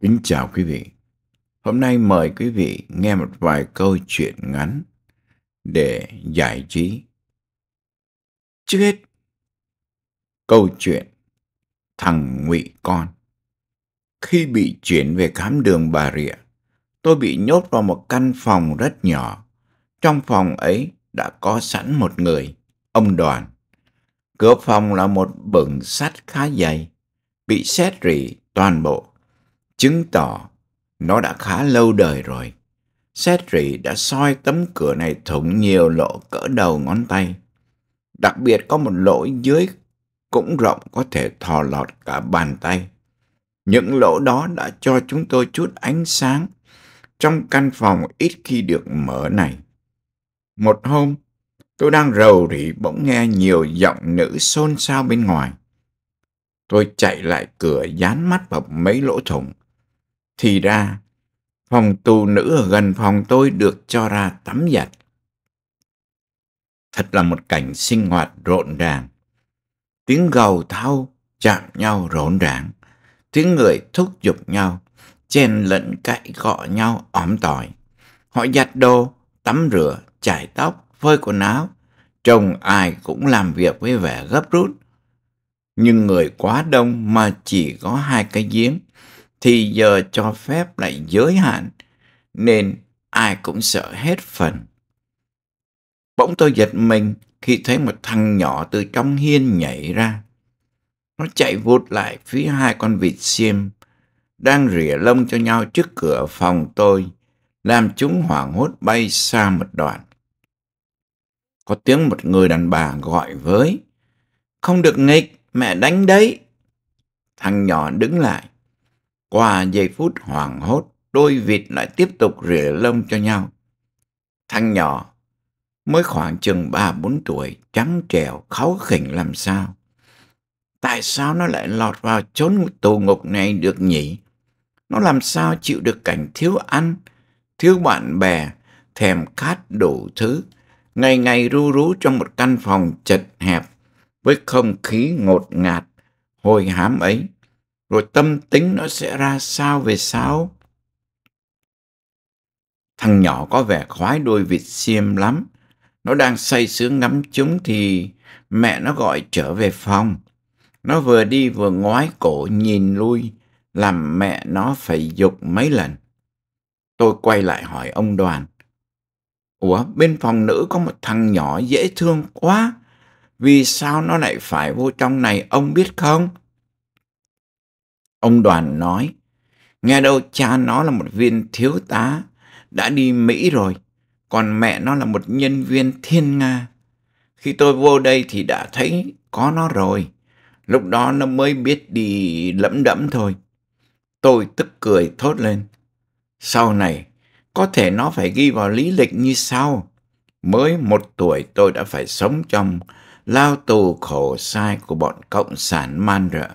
Kính chào quý vị. Hôm nay mời quý vị nghe một vài câu chuyện ngắn để giải trí. Trước hết, câu chuyện thằng ngụy con. Khi bị chuyển về khám đường Bà Rịa, tôi bị nhốt vào một căn phòng rất nhỏ. Trong phòng ấy đã có sẵn một người, ông Đoàn. Cửa phòng là một bừng sắt khá dày, bị xét rỉ toàn bộ chứng tỏ nó đã khá lâu đời rồi. Sedri đã soi tấm cửa này thủng nhiều lỗ cỡ đầu ngón tay. Đặc biệt có một lỗ dưới cũng rộng có thể thò lọt cả bàn tay. Những lỗ đó đã cho chúng tôi chút ánh sáng trong căn phòng ít khi được mở này. Một hôm, tôi đang rầu rĩ bỗng nghe nhiều giọng nữ xôn xao bên ngoài. Tôi chạy lại cửa dán mắt vào mấy lỗ thủng thì ra, phòng tù nữ ở gần phòng tôi được cho ra tắm giặt. Thật là một cảnh sinh hoạt rộn ràng. Tiếng gầu thao chạm nhau rộn ràng. Tiếng người thúc giục nhau, chen lẫn cãi gọ nhau óm tỏi. Họ giặt đồ, tắm rửa, chải tóc, phơi quần áo. Trông ai cũng làm việc với vẻ gấp rút. Nhưng người quá đông mà chỉ có hai cái giếng thì giờ cho phép lại giới hạn nên ai cũng sợ hết phần. Bỗng tôi giật mình khi thấy một thằng nhỏ từ trong hiên nhảy ra. Nó chạy vụt lại phía hai con vịt xiêm đang rỉa lông cho nhau trước cửa phòng tôi, làm chúng hoảng hốt bay xa một đoạn. Có tiếng một người đàn bà gọi với, không được nghịch, mẹ đánh đấy. Thằng nhỏ đứng lại, qua giây phút hoảng hốt, đôi vịt lại tiếp tục rỉa lông cho nhau. Thằng nhỏ, mới khoảng chừng ba bốn tuổi, trắng trẻo, kháu khỉnh làm sao. Tại sao nó lại lọt vào chốn tù ngục này được nhỉ? Nó làm sao chịu được cảnh thiếu ăn, thiếu bạn bè, thèm khát đủ thứ, ngày ngày ru rú trong một căn phòng chật hẹp với không khí ngột ngạt, hồi hám ấy rồi tâm tính nó sẽ ra sao về sao thằng nhỏ có vẻ khoái đôi vịt xiêm lắm nó đang say sướng ngắm chúng thì mẹ nó gọi trở về phòng nó vừa đi vừa ngoái cổ nhìn lui làm mẹ nó phải dục mấy lần tôi quay lại hỏi ông đoàn ủa bên phòng nữ có một thằng nhỏ dễ thương quá vì sao nó lại phải vô trong này ông biết không Ông Đoàn nói, nghe đâu cha nó là một viên thiếu tá, đã đi Mỹ rồi, còn mẹ nó là một nhân viên thiên Nga. Khi tôi vô đây thì đã thấy có nó rồi, lúc đó nó mới biết đi lẫm đẫm thôi. Tôi tức cười thốt lên. Sau này, có thể nó phải ghi vào lý lịch như sau. Mới một tuổi tôi đã phải sống trong lao tù khổ sai của bọn cộng sản man rợ.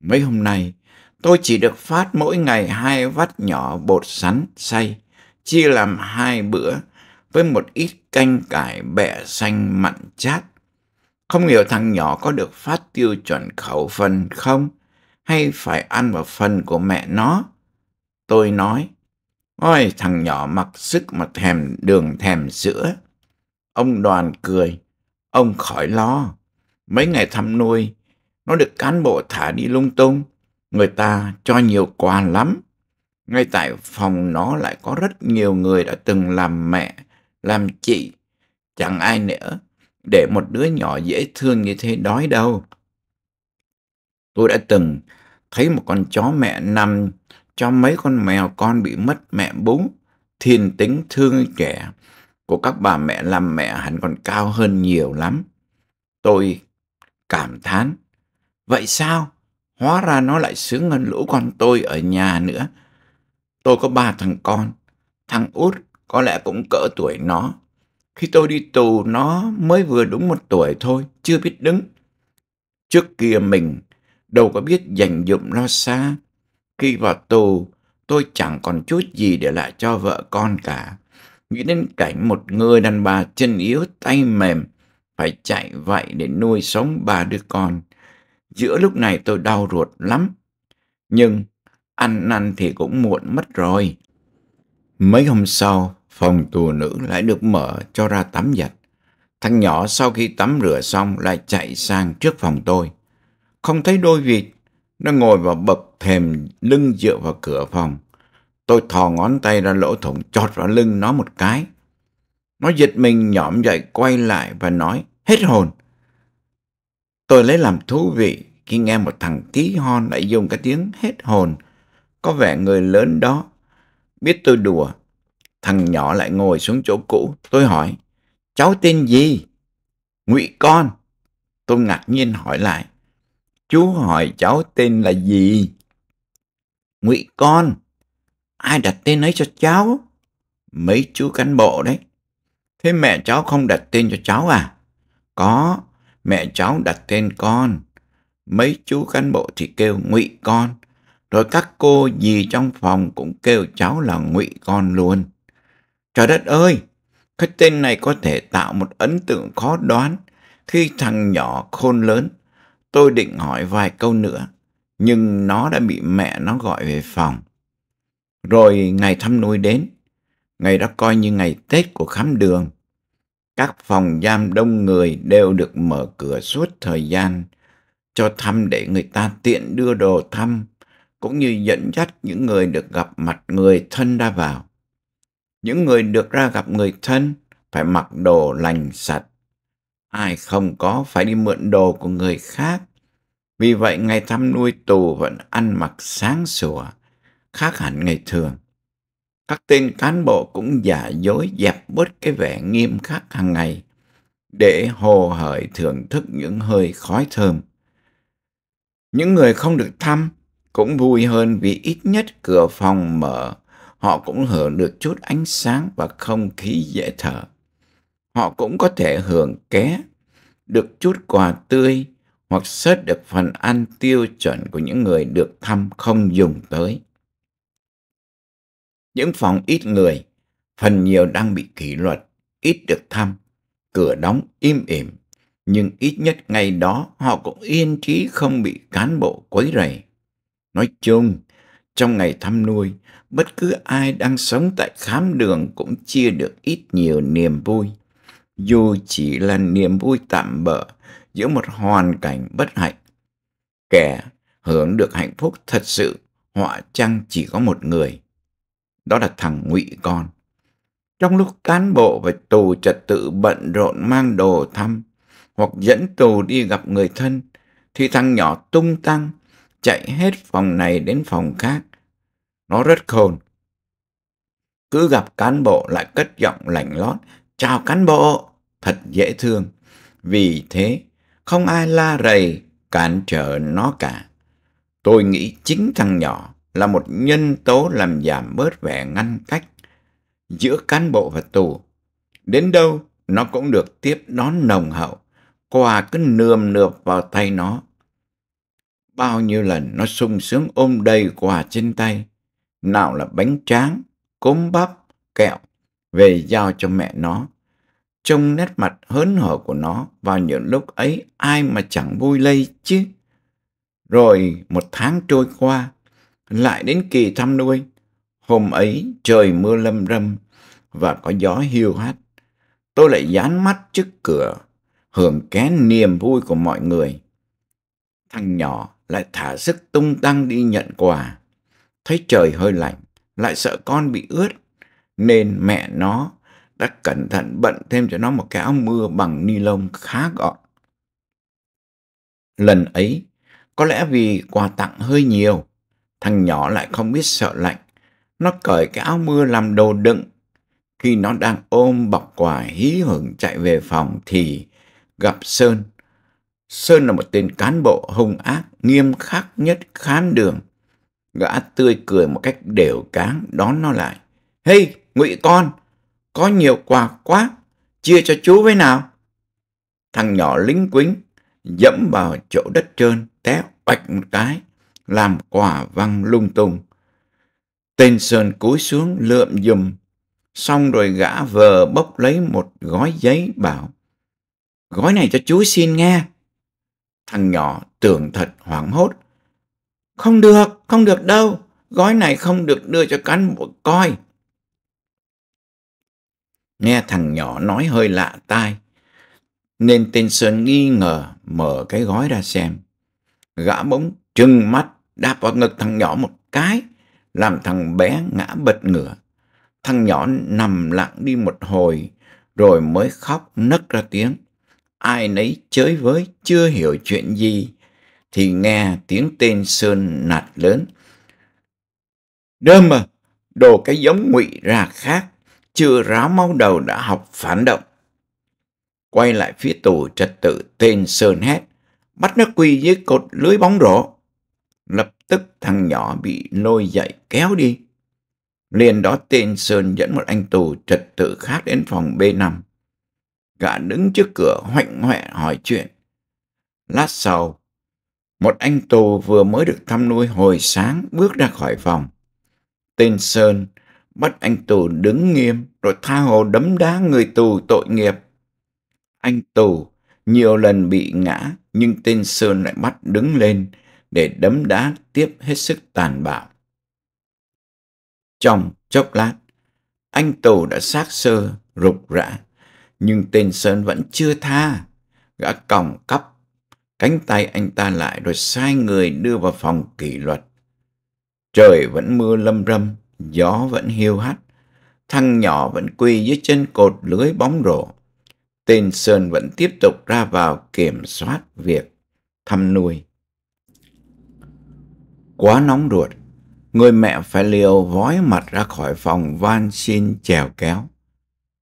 Mấy hôm nay, tôi chỉ được phát mỗi ngày hai vắt nhỏ bột sắn xay, chia làm hai bữa với một ít canh cải bẹ xanh mặn chát. Không hiểu thằng nhỏ có được phát tiêu chuẩn khẩu phần không, hay phải ăn vào phần của mẹ nó. Tôi nói, ôi thằng nhỏ mặc sức mà thèm đường thèm sữa. Ông đoàn cười, ông khỏi lo. Mấy ngày thăm nuôi, nó được cán bộ thả đi lung tung, người ta cho nhiều quà lắm. Ngay tại phòng nó lại có rất nhiều người đã từng làm mẹ, làm chị, chẳng ai nữa. Để một đứa nhỏ dễ thương như thế đói đâu. Tôi đã từng thấy một con chó mẹ nằm cho mấy con mèo con bị mất mẹ bú. Thiên tính thương trẻ của các bà mẹ làm mẹ hẳn còn cao hơn nhiều lắm. Tôi cảm thán Vậy sao? Hóa ra nó lại sướng hơn lũ con tôi ở nhà nữa. Tôi có ba thằng con. Thằng út có lẽ cũng cỡ tuổi nó. Khi tôi đi tù nó mới vừa đúng một tuổi thôi, chưa biết đứng. Trước kia mình đâu có biết dành dụm lo xa. Khi vào tù, tôi chẳng còn chút gì để lại cho vợ con cả. Nghĩ đến cảnh một người đàn bà chân yếu tay mềm phải chạy vậy để nuôi sống ba đứa con. Giữa lúc này tôi đau ruột lắm. Nhưng ăn năn thì cũng muộn mất rồi. Mấy hôm sau, phòng tù nữ lại được mở cho ra tắm giặt. Thằng nhỏ sau khi tắm rửa xong lại chạy sang trước phòng tôi. Không thấy đôi vịt, nó ngồi vào bậc thềm lưng dựa vào cửa phòng. Tôi thò ngón tay ra lỗ thủng chọt vào lưng nó một cái. Nó giật mình nhõm dậy quay lại và nói hết hồn. Tôi lấy làm thú vị khi nghe một thằng tí hon lại dùng cái tiếng hết hồn. Có vẻ người lớn đó. Biết tôi đùa, thằng nhỏ lại ngồi xuống chỗ cũ. Tôi hỏi, cháu tên gì? Ngụy con. Tôi ngạc nhiên hỏi lại, chú hỏi cháu tên là gì? Ngụy con. Ai đặt tên ấy cho cháu? Mấy chú cán bộ đấy. Thế mẹ cháu không đặt tên cho cháu à? Có, mẹ cháu đặt tên con. Mấy chú cán bộ thì kêu ngụy con, rồi các cô gì trong phòng cũng kêu cháu là ngụy con luôn. Trời đất ơi, cái tên này có thể tạo một ấn tượng khó đoán khi thằng nhỏ khôn lớn. Tôi định hỏi vài câu nữa, nhưng nó đã bị mẹ nó gọi về phòng. Rồi ngày thăm nuôi đến, ngày đó coi như ngày Tết của khám đường các phòng giam đông người đều được mở cửa suốt thời gian cho thăm để người ta tiện đưa đồ thăm cũng như dẫn dắt những người được gặp mặt người thân ra vào. Những người được ra gặp người thân phải mặc đồ lành sạch. Ai không có phải đi mượn đồ của người khác. Vì vậy ngày thăm nuôi tù vẫn ăn mặc sáng sủa, khác hẳn ngày thường các tên cán bộ cũng giả dối dẹp bớt cái vẻ nghiêm khắc hàng ngày để hồ hởi thưởng thức những hơi khói thơm. Những người không được thăm cũng vui hơn vì ít nhất cửa phòng mở, họ cũng hưởng được chút ánh sáng và không khí dễ thở. Họ cũng có thể hưởng ké, được chút quà tươi hoặc sớt được phần ăn tiêu chuẩn của những người được thăm không dùng tới những phòng ít người, phần nhiều đang bị kỷ luật, ít được thăm, cửa đóng im ỉm, nhưng ít nhất ngày đó họ cũng yên trí không bị cán bộ quấy rầy. Nói chung, trong ngày thăm nuôi, bất cứ ai đang sống tại khám đường cũng chia được ít nhiều niềm vui. Dù chỉ là niềm vui tạm bỡ giữa một hoàn cảnh bất hạnh. Kẻ hưởng được hạnh phúc thật sự, họa chăng chỉ có một người đó là thằng ngụy con trong lúc cán bộ và tù trật tự bận rộn mang đồ thăm hoặc dẫn tù đi gặp người thân thì thằng nhỏ tung tăng chạy hết phòng này đến phòng khác nó rất khôn cứ gặp cán bộ lại cất giọng lạnh lót chào cán bộ thật dễ thương vì thế không ai la rầy cản trở nó cả tôi nghĩ chính thằng nhỏ là một nhân tố làm giảm bớt vẻ ngăn cách giữa cán bộ và tù. Đến đâu nó cũng được tiếp đón nồng hậu, quà cứ nườm nượp vào tay nó. Bao nhiêu lần nó sung sướng ôm đầy quà trên tay, nào là bánh tráng, cốm bắp, kẹo, về giao cho mẹ nó. trong nét mặt hớn hở của nó vào những lúc ấy ai mà chẳng vui lây chứ. Rồi một tháng trôi qua, lại đến kỳ thăm nuôi. Hôm ấy trời mưa lâm râm và có gió hiu hắt. Tôi lại dán mắt trước cửa, hưởng kén niềm vui của mọi người. Thằng nhỏ lại thả sức tung tăng đi nhận quà. Thấy trời hơi lạnh, lại sợ con bị ướt, nên mẹ nó đã cẩn thận bận thêm cho nó một cái áo mưa bằng ni lông khá gọn. Lần ấy, có lẽ vì quà tặng hơi nhiều, Thằng nhỏ lại không biết sợ lạnh. Nó cởi cái áo mưa làm đồ đựng. Khi nó đang ôm bọc quà hí hưởng chạy về phòng thì gặp Sơn. Sơn là một tên cán bộ hung ác, nghiêm khắc nhất khán đường. Gã tươi cười một cách đều cáng đón nó lại. Hey, ngụy con, có nhiều quà quá, chia cho chú với nào. Thằng nhỏ lính quính, dẫm vào chỗ đất trơn, té bạch một cái làm quả văng lung tung. Tên Sơn cúi xuống lượm dùm, xong rồi gã vờ bốc lấy một gói giấy bảo. Gói này cho chú xin nghe. Thằng nhỏ tưởng thật hoảng hốt. Không được, không được đâu. Gói này không được đưa cho cán bộ coi. Nghe thằng nhỏ nói hơi lạ tai. Nên tên Sơn nghi ngờ mở cái gói ra xem. Gã bỗng trừng mắt đạp vào ngực thằng nhỏ một cái, làm thằng bé ngã bật ngửa. Thằng nhỏ nằm lặng đi một hồi, rồi mới khóc nấc ra tiếng. Ai nấy chới với chưa hiểu chuyện gì, thì nghe tiếng tên Sơn nạt lớn. Đơm à, đồ cái giống ngụy ra khác, chưa ráo máu đầu đã học phản động. Quay lại phía tù trật tự tên Sơn hét, bắt nó quỳ dưới cột lưới bóng rổ lập tức thằng nhỏ bị lôi dậy kéo đi. Liền đó tên Sơn dẫn một anh tù trật tự khác đến phòng B5. Gã đứng trước cửa hoạnh hoẹ hỏi chuyện. Lát sau, một anh tù vừa mới được thăm nuôi hồi sáng bước ra khỏi phòng. Tên Sơn bắt anh tù đứng nghiêm rồi tha hồ đấm đá người tù tội nghiệp. Anh tù nhiều lần bị ngã nhưng tên Sơn lại bắt đứng lên để đấm đá tiếp hết sức tàn bạo. Trong chốc lát, anh tù đã xác sơ, rục rã, nhưng tên Sơn vẫn chưa tha. Gã còng cắp, cánh tay anh ta lại rồi sai người đưa vào phòng kỷ luật. Trời vẫn mưa lâm râm, gió vẫn hiu hắt, thằng nhỏ vẫn quỳ dưới chân cột lưới bóng rổ. Tên Sơn vẫn tiếp tục ra vào kiểm soát việc thăm nuôi quá nóng ruột, người mẹ phải liều vói mặt ra khỏi phòng van xin trèo kéo.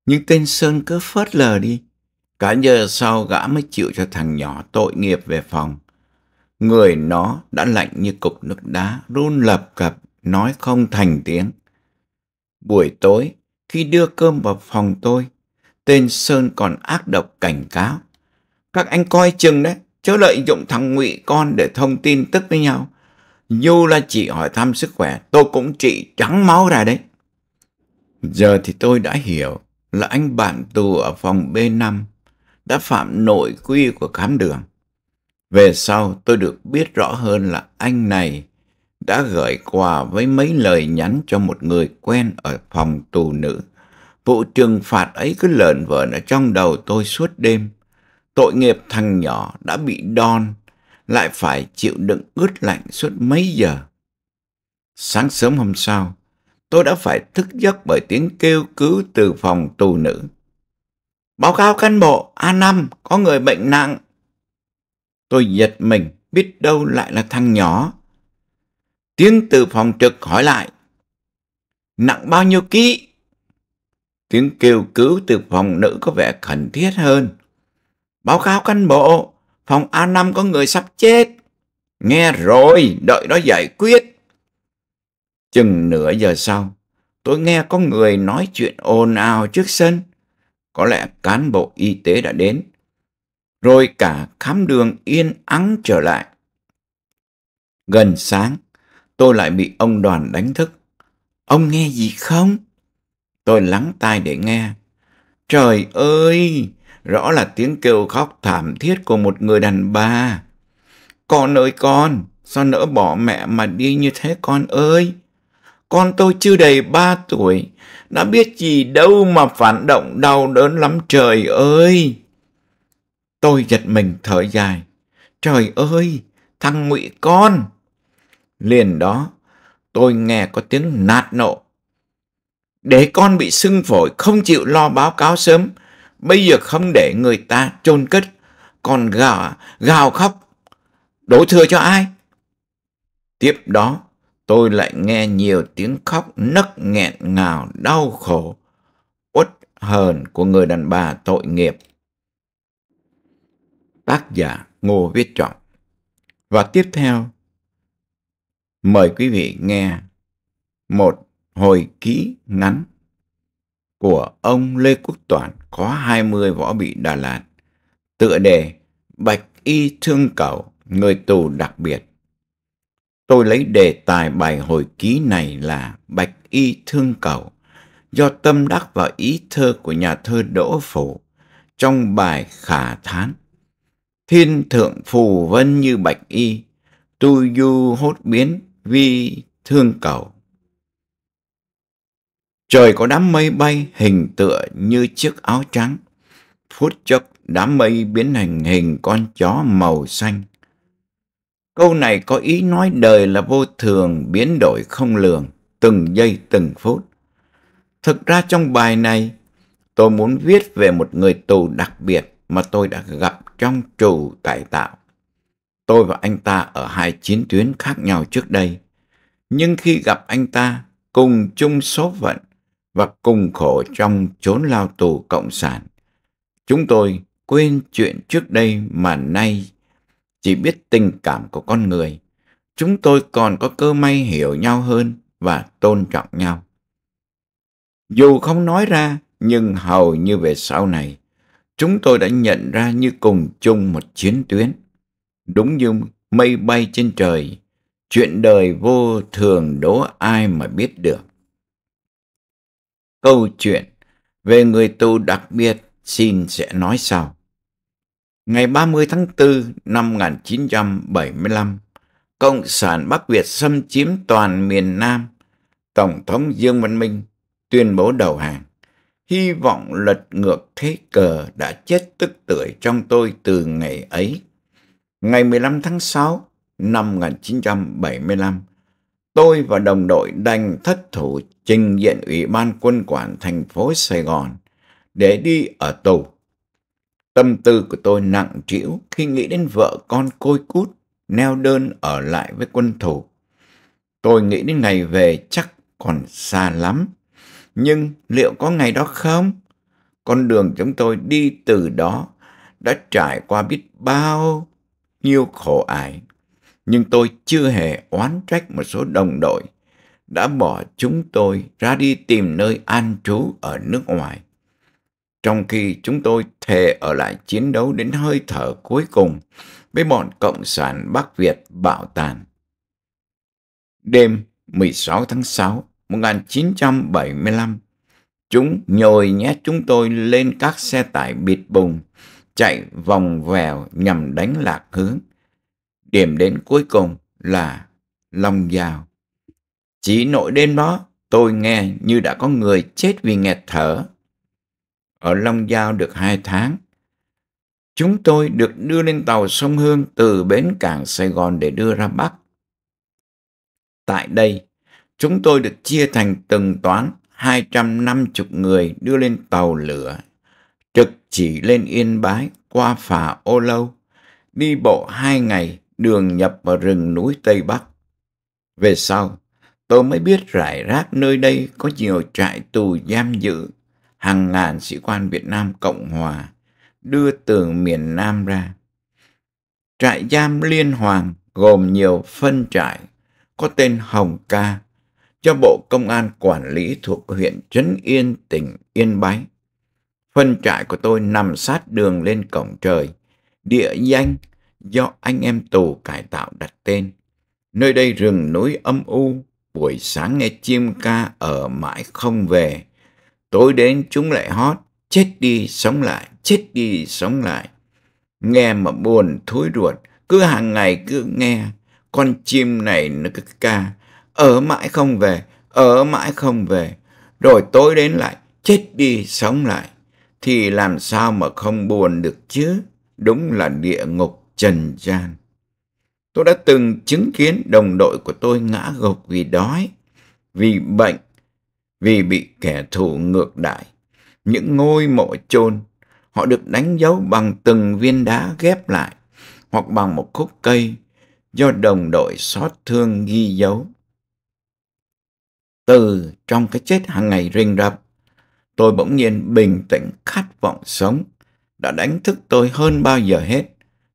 Nhưng tên Sơn cứ phớt lờ đi. Cả giờ sau gã mới chịu cho thằng nhỏ tội nghiệp về phòng. Người nó đã lạnh như cục nước đá, run lập cập, nói không thành tiếng. Buổi tối, khi đưa cơm vào phòng tôi, tên Sơn còn ác độc cảnh cáo. Các anh coi chừng đấy, chớ lợi dụng thằng ngụy con để thông tin tức với nhau. Dù là chị hỏi thăm sức khỏe, tôi cũng trị trắng máu ra đấy. Giờ thì tôi đã hiểu là anh bạn tù ở phòng B5 đã phạm nội quy của khám đường. Về sau tôi được biết rõ hơn là anh này đã gửi quà với mấy lời nhắn cho một người quen ở phòng tù nữ. Vụ trừng phạt ấy cứ lợn vợn ở trong đầu tôi suốt đêm. Tội nghiệp thằng nhỏ đã bị đòn lại phải chịu đựng ướt lạnh suốt mấy giờ. Sáng sớm hôm sau, tôi đã phải thức giấc bởi tiếng kêu cứu từ phòng tù nữ. Báo cáo cán bộ A5, có người bệnh nặng. Tôi giật mình, biết đâu lại là thằng nhỏ. Tiếng từ phòng trực hỏi lại. Nặng bao nhiêu ký? Tiếng kêu cứu từ phòng nữ có vẻ khẩn thiết hơn. Báo cáo cán bộ, phòng A5 có người sắp chết. Nghe rồi, đợi nó giải quyết. Chừng nửa giờ sau, tôi nghe có người nói chuyện ồn ào trước sân. Có lẽ cán bộ y tế đã đến. Rồi cả khám đường yên ắng trở lại. Gần sáng, tôi lại bị ông đoàn đánh thức. Ông nghe gì không? Tôi lắng tai để nghe. Trời ơi! Rõ là tiếng kêu khóc thảm thiết của một người đàn bà. Con ơi con, sao nỡ bỏ mẹ mà đi như thế con ơi? Con tôi chưa đầy ba tuổi, đã biết gì đâu mà phản động đau đớn lắm trời ơi. Tôi giật mình thở dài. Trời ơi, thằng ngụy con! Liền đó, tôi nghe có tiếng nạt nộ. Để con bị sưng phổi không chịu lo báo cáo sớm, bây giờ không để người ta chôn cất, còn gào, gào khóc, đổ thừa cho ai? Tiếp đó, tôi lại nghe nhiều tiếng khóc nấc nghẹn ngào đau khổ, uất hờn của người đàn bà tội nghiệp. Tác giả Ngô Viết Trọng Và tiếp theo, mời quý vị nghe một hồi ký ngắn của ông Lê Quốc Toản có 20 võ bị Đà Lạt, tựa đề Bạch Y Thương Cẩu, Người Tù Đặc Biệt. Tôi lấy đề tài bài hồi ký này là Bạch Y Thương Cẩu, do tâm đắc vào ý thơ của nhà thơ Đỗ Phủ trong bài Khả Thán. Thiên thượng phù vân như bạch y, tu du hốt biến vi thương cầu. Trời có đám mây bay hình tựa như chiếc áo trắng. Phút chốc đám mây biến thành hình con chó màu xanh. Câu này có ý nói đời là vô thường, biến đổi không lường, từng giây từng phút. Thực ra trong bài này, tôi muốn viết về một người tù đặc biệt mà tôi đã gặp trong trụ cải tạo. Tôi và anh ta ở hai chiến tuyến khác nhau trước đây. Nhưng khi gặp anh ta, cùng chung số phận, và cùng khổ trong chốn lao tù cộng sản. Chúng tôi quên chuyện trước đây mà nay chỉ biết tình cảm của con người. Chúng tôi còn có cơ may hiểu nhau hơn và tôn trọng nhau. Dù không nói ra, nhưng hầu như về sau này, chúng tôi đã nhận ra như cùng chung một chiến tuyến. Đúng như mây bay trên trời, chuyện đời vô thường đố ai mà biết được. Câu chuyện về người tù đặc biệt xin sẽ nói sau. Ngày 30 tháng 4 năm 1975, Cộng sản Bắc Việt xâm chiếm toàn miền Nam. Tổng thống Dương Văn Minh tuyên bố đầu hàng. Hy vọng lật ngược thế cờ đã chết tức tưởi trong tôi từ ngày ấy. Ngày 15 tháng 6 năm 1975, tôi và đồng đội đành thất thủ trình diện Ủy ban quân quản thành phố Sài Gòn để đi ở tù. Tâm tư của tôi nặng trĩu khi nghĩ đến vợ con côi cút, neo đơn ở lại với quân thù. Tôi nghĩ đến ngày về chắc còn xa lắm. Nhưng liệu có ngày đó không? Con đường chúng tôi đi từ đó đã trải qua biết bao nhiêu khổ ải nhưng tôi chưa hề oán trách một số đồng đội đã bỏ chúng tôi ra đi tìm nơi an trú ở nước ngoài. Trong khi chúng tôi thề ở lại chiến đấu đến hơi thở cuối cùng với bọn Cộng sản Bắc Việt bảo tàn. Đêm 16 tháng 6 1975, chúng nhồi nhét chúng tôi lên các xe tải bịt bùng, chạy vòng vèo nhằm đánh lạc hướng. Điểm đến cuối cùng là Long Giao. Chỉ nội đến đó, tôi nghe như đã có người chết vì nghẹt thở. Ở Long Giao được hai tháng, chúng tôi được đưa lên tàu sông Hương từ bến cảng Sài Gòn để đưa ra Bắc. Tại đây, chúng tôi được chia thành từng toán 250 người đưa lên tàu lửa, trực chỉ lên Yên Bái qua phà Ô Lâu, đi bộ hai ngày đường nhập vào rừng núi Tây Bắc. Về sau, tôi mới biết rải rác nơi đây có nhiều trại tù giam giữ, hàng ngàn sĩ quan Việt Nam Cộng Hòa đưa từ miền Nam ra. Trại giam Liên Hoàng gồm nhiều phân trại có tên Hồng Ca cho Bộ Công an quản lý thuộc huyện Trấn Yên, tỉnh Yên Bái. Phân trại của tôi nằm sát đường lên cổng trời, địa danh do anh em tù cải tạo đặt tên. Nơi đây rừng núi âm u, buổi sáng nghe chim ca ở mãi không về. Tối đến chúng lại hót, chết đi sống lại, chết đi sống lại. Nghe mà buồn thối ruột, cứ hàng ngày cứ nghe, con chim này nó cứ ca, ở mãi không về, ở mãi không về. Rồi tối đến lại, chết đi sống lại, thì làm sao mà không buồn được chứ? Đúng là địa ngục trần gian. Tôi đã từng chứng kiến đồng đội của tôi ngã gục vì đói, vì bệnh, vì bị kẻ thù ngược đãi. Những ngôi mộ chôn, họ được đánh dấu bằng từng viên đá ghép lại hoặc bằng một khúc cây do đồng đội xót thương ghi dấu. Từ trong cái chết hàng ngày rình rập, tôi bỗng nhiên bình tĩnh khát vọng sống đã đánh thức tôi hơn bao giờ hết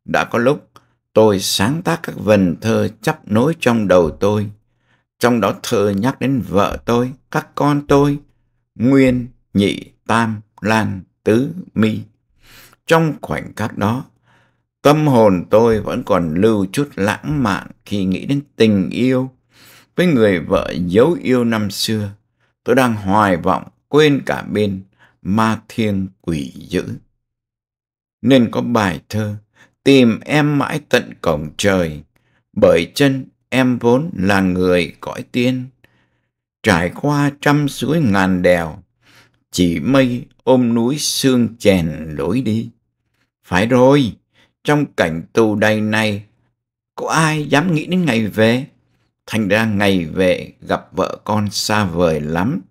đã có lúc tôi sáng tác các vần thơ chấp nối trong đầu tôi trong đó thơ nhắc đến vợ tôi các con tôi nguyên nhị tam lan tứ mi trong khoảnh khắc đó tâm hồn tôi vẫn còn lưu chút lãng mạn khi nghĩ đến tình yêu với người vợ dấu yêu năm xưa tôi đang hoài vọng quên cả bên ma thiên quỷ dữ nên có bài thơ tìm em mãi tận cổng trời, bởi chân em vốn là người cõi tiên. Trải qua trăm suối ngàn đèo, chỉ mây ôm núi sương chèn lối đi. Phải rồi, trong cảnh tù đầy này, có ai dám nghĩ đến ngày về? Thành ra ngày về gặp vợ con xa vời lắm.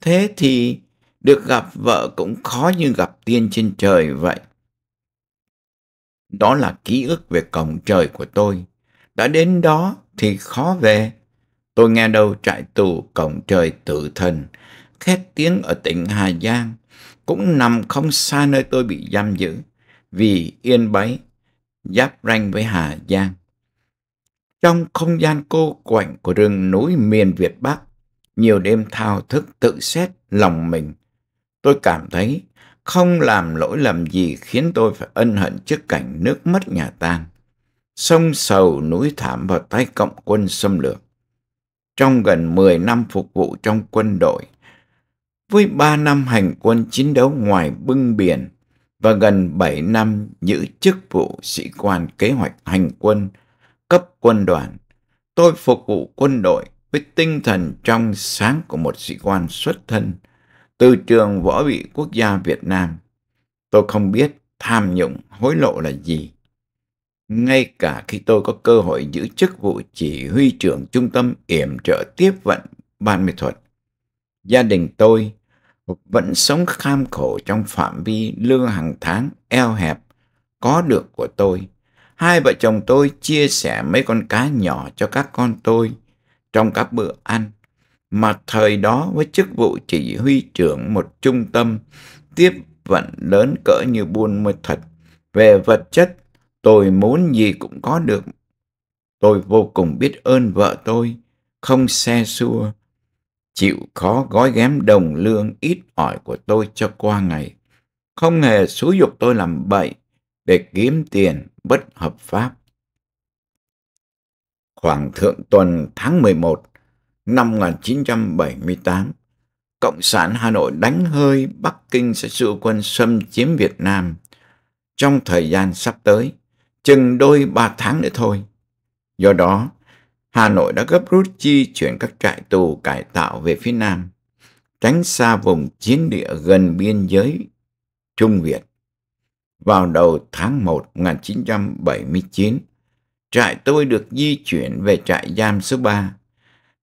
Thế thì được gặp vợ cũng khó như gặp tiên trên trời vậy. Đó là ký ức về cổng trời của tôi. Đã đến đó thì khó về. Tôi nghe đâu trại tù cổng trời tử thần, khét tiếng ở tỉnh Hà Giang, cũng nằm không xa nơi tôi bị giam giữ, vì yên bấy, giáp ranh với Hà Giang. Trong không gian cô quạnh của rừng núi miền Việt Bắc, nhiều đêm thao thức tự xét lòng mình, tôi cảm thấy không làm lỗi lầm gì khiến tôi phải ân hận trước cảnh nước mất nhà tan, sông sầu núi thảm vào tay cộng quân xâm lược. Trong gần 10 năm phục vụ trong quân đội, với 3 năm hành quân chiến đấu ngoài bưng biển và gần 7 năm giữ chức vụ sĩ quan kế hoạch hành quân, cấp quân đoàn, tôi phục vụ quân đội với tinh thần trong sáng của một sĩ quan xuất thân – từ trường võ bị quốc gia Việt Nam, tôi không biết tham nhũng hối lộ là gì. Ngay cả khi tôi có cơ hội giữ chức vụ chỉ huy trưởng trung tâm yểm trợ tiếp vận ban mỹ thuật, gia đình tôi vẫn sống kham khổ trong phạm vi lương hàng tháng eo hẹp có được của tôi. Hai vợ chồng tôi chia sẻ mấy con cá nhỏ cho các con tôi trong các bữa ăn mà thời đó với chức vụ chỉ huy trưởng một trung tâm tiếp vận lớn cỡ như buôn mê thật. Về vật chất, tôi muốn gì cũng có được. Tôi vô cùng biết ơn vợ tôi, không xe xua, chịu khó gói ghém đồng lương ít ỏi của tôi cho qua ngày. Không hề xúi dục tôi làm bậy để kiếm tiền bất hợp pháp. Khoảng thượng tuần tháng 11, năm 1978, Cộng sản Hà Nội đánh hơi Bắc Kinh sẽ dụ quân xâm chiếm Việt Nam trong thời gian sắp tới, chừng đôi ba tháng nữa thôi. Do đó, Hà Nội đã gấp rút chi chuyển các trại tù cải tạo về phía Nam, tránh xa vùng chiến địa gần biên giới Trung Việt. Vào đầu tháng 1 1979, trại tôi được di chuyển về trại giam số 3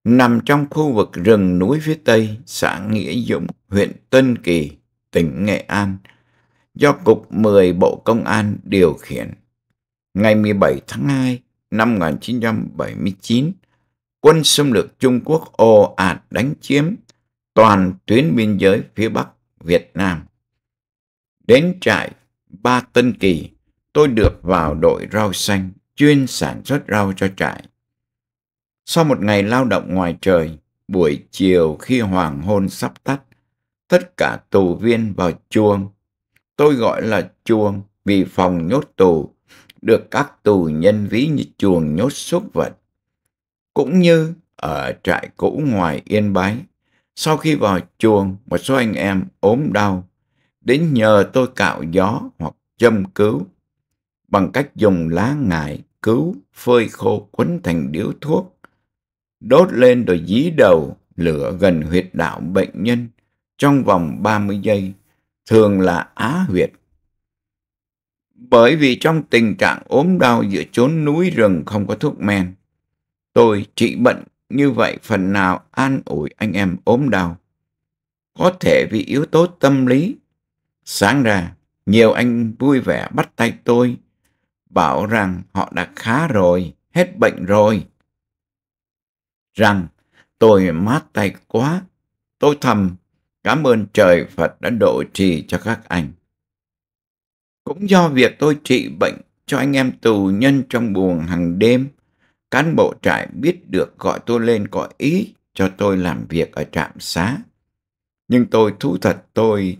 nằm trong khu vực rừng núi phía Tây, xã Nghĩa Dũng, huyện Tân Kỳ, tỉnh Nghệ An, do Cục 10 Bộ Công an điều khiển. Ngày 17 tháng 2 năm 1979, quân xâm lược Trung Quốc ồ ạt đánh chiếm toàn tuyến biên giới phía Bắc Việt Nam. Đến trại Ba Tân Kỳ, tôi được vào đội rau xanh chuyên sản xuất rau cho trại. Sau một ngày lao động ngoài trời, buổi chiều khi hoàng hôn sắp tắt, tất cả tù viên vào chuông. Tôi gọi là chuông vì phòng nhốt tù được các tù nhân ví như chuồng nhốt súc vật. Cũng như ở trại cũ ngoài Yên Bái, sau khi vào chuồng, một số anh em ốm đau, đến nhờ tôi cạo gió hoặc châm cứu bằng cách dùng lá ngải cứu phơi khô quấn thành điếu thuốc đốt lên rồi dí đầu lửa gần huyệt đạo bệnh nhân trong vòng 30 giây, thường là á huyệt. Bởi vì trong tình trạng ốm đau giữa chốn núi rừng không có thuốc men, tôi trị bệnh như vậy phần nào an ủi anh em ốm đau. Có thể vì yếu tố tâm lý. Sáng ra, nhiều anh vui vẻ bắt tay tôi, bảo rằng họ đã khá rồi, hết bệnh rồi rằng tôi mát tay quá. Tôi thầm cảm ơn trời Phật đã độ trì cho các anh. Cũng do việc tôi trị bệnh cho anh em tù nhân trong buồng hàng đêm, cán bộ trại biết được gọi tôi lên có ý cho tôi làm việc ở trạm xá. Nhưng tôi thú thật tôi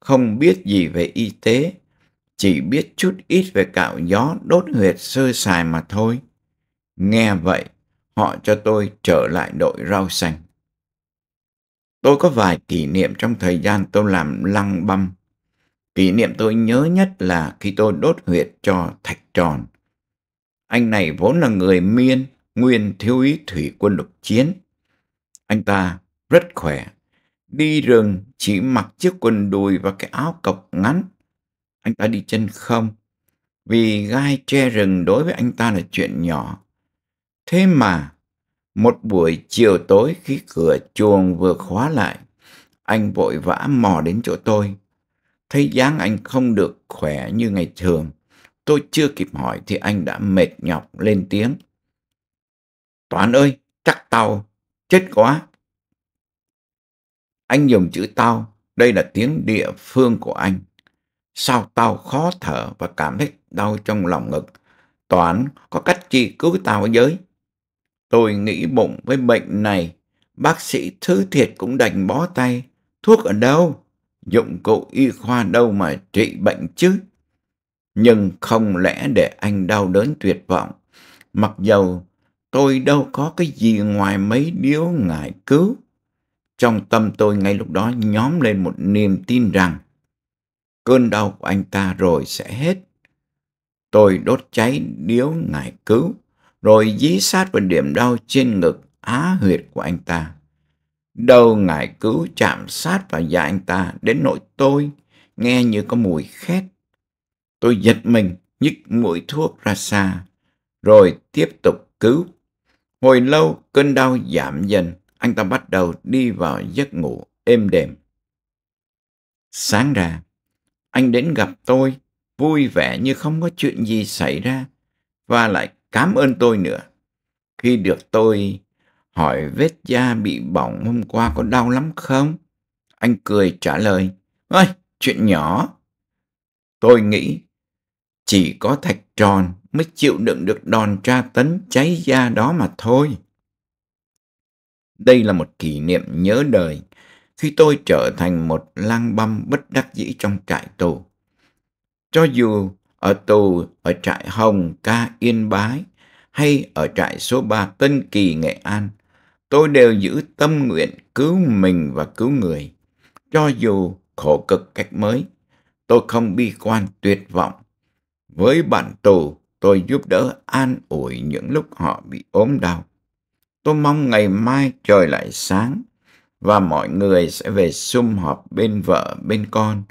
không biết gì về y tế, chỉ biết chút ít về cạo gió đốt huyệt sơ sài mà thôi. Nghe vậy, họ cho tôi trở lại đội rau xanh. Tôi có vài kỷ niệm trong thời gian tôi làm lăng băm. Kỷ niệm tôi nhớ nhất là khi tôi đốt huyệt cho Thạch Tròn. Anh này vốn là người Miên, nguyên thiếu úy thủy quân lục chiến. Anh ta rất khỏe, đi rừng chỉ mặc chiếc quần đùi và cái áo cộc ngắn. Anh ta đi chân không, vì gai tre rừng đối với anh ta là chuyện nhỏ. Thế mà, một buổi chiều tối khi cửa chuồng vừa khóa lại, anh vội vã mò đến chỗ tôi. Thấy dáng anh không được khỏe như ngày thường. Tôi chưa kịp hỏi thì anh đã mệt nhọc lên tiếng. Toán ơi, chắc tao chết quá. Anh dùng chữ tao, đây là tiếng địa phương của anh. Sao tao khó thở và cảm thấy đau trong lòng ngực. Toán có cách gì cứu tao ở giới. Tôi nghĩ bụng với bệnh này, bác sĩ thứ thiệt cũng đành bó tay. Thuốc ở đâu? Dụng cụ y khoa đâu mà trị bệnh chứ? Nhưng không lẽ để anh đau đớn tuyệt vọng. Mặc dầu tôi đâu có cái gì ngoài mấy điếu ngải cứu. Trong tâm tôi ngay lúc đó nhóm lên một niềm tin rằng cơn đau của anh ta rồi sẽ hết. Tôi đốt cháy điếu ngải cứu rồi dí sát vào điểm đau trên ngực á huyệt của anh ta. Đầu ngải cứu chạm sát vào da anh ta đến nỗi tôi nghe như có mùi khét. Tôi giật mình nhích mũi thuốc ra xa, rồi tiếp tục cứu. Hồi lâu cơn đau giảm dần, anh ta bắt đầu đi vào giấc ngủ êm đềm. Sáng ra, anh đến gặp tôi, vui vẻ như không có chuyện gì xảy ra, và lại cám ơn tôi nữa. Khi được tôi hỏi vết da bị bỏng hôm qua có đau lắm không? Anh cười trả lời, ơi, chuyện nhỏ. Tôi nghĩ chỉ có thạch tròn mới chịu đựng được đòn tra tấn cháy da đó mà thôi. Đây là một kỷ niệm nhớ đời khi tôi trở thành một lang băm bất đắc dĩ trong trại tù. Cho dù ở tù ở trại Hồng Ca Yên Bái hay ở trại số 3 Tân Kỳ Nghệ An, tôi đều giữ tâm nguyện cứu mình và cứu người. Cho dù khổ cực cách mới, tôi không bi quan tuyệt vọng. Với bạn tù, tôi giúp đỡ an ủi những lúc họ bị ốm đau. Tôi mong ngày mai trời lại sáng và mọi người sẽ về sum họp bên vợ bên con.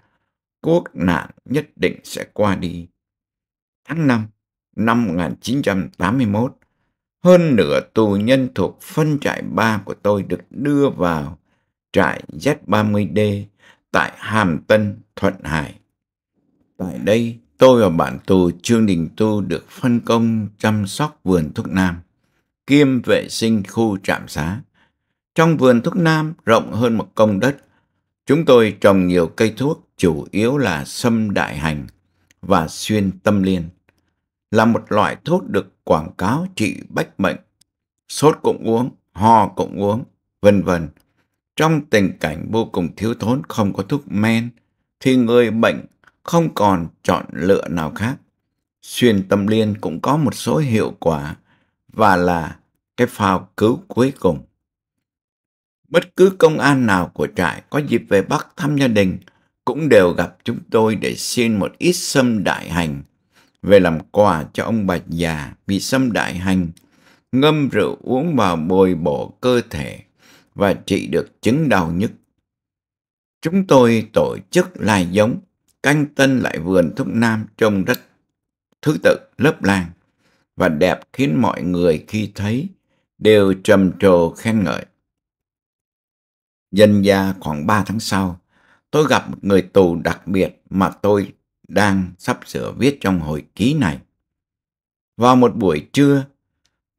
Quốc nạn nhất định sẽ qua đi tháng 5 năm 1981, hơn nửa tù nhân thuộc phân trại 3 của tôi được đưa vào trại Z30D tại Hàm Tân, Thuận Hải. Tại đây, tôi và bạn tù Trương Đình Tu được phân công chăm sóc vườn thuốc nam, kiêm vệ sinh khu trạm xá. Trong vườn thuốc nam rộng hơn một công đất, chúng tôi trồng nhiều cây thuốc chủ yếu là sâm đại hành và xuyên tâm liên là một loại thuốc được quảng cáo trị bách bệnh. Sốt cũng uống, ho cũng uống, vân vân. Trong tình cảnh vô cùng thiếu thốn không có thuốc men, thì người bệnh không còn chọn lựa nào khác. Xuyên tâm liên cũng có một số hiệu quả và là cái phao cứu cuối cùng. Bất cứ công an nào của trại có dịp về Bắc thăm gia đình cũng đều gặp chúng tôi để xin một ít sâm đại hành về làm quà cho ông bà già bị xâm đại hành, ngâm rượu uống vào bồi bổ cơ thể và trị được chứng đau nhức. Chúng tôi tổ chức lai giống, canh tân lại vườn thuốc nam trông rất thứ tự lớp làng và đẹp khiến mọi người khi thấy đều trầm trồ khen ngợi. dân gia khoảng 3 tháng sau, tôi gặp một người tù đặc biệt mà tôi đang sắp sửa viết trong hồi ký này. Vào một buổi trưa,